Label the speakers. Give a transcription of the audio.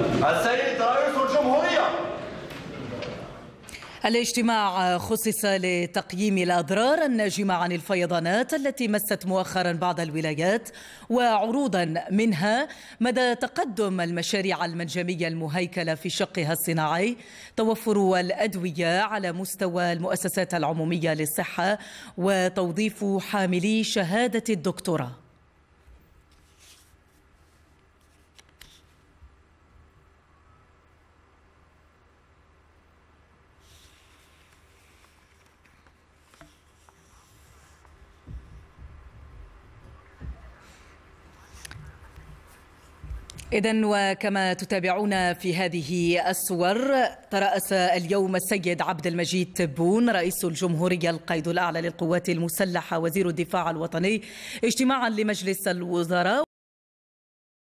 Speaker 1: السيد رئيس الجمهورية
Speaker 2: الاجتماع خصص لتقييم الأضرار الناجمة عن الفيضانات التي مست مؤخرا بعض الولايات وعروضا منها مدى تقدم المشاريع المنجمية المهيكلة في شقها الصناعي توفر الأدوية على مستوى المؤسسات العمومية للصحة وتوظيف حاملي شهادة الدكتوراه إذا وكما تتابعون في هذه الصور ترأس اليوم السيد عبد المجيد تبون رئيس الجمهورية القائد الأعلى للقوات المسلحة وزير الدفاع الوطني اجتماعا لمجلس الوزراء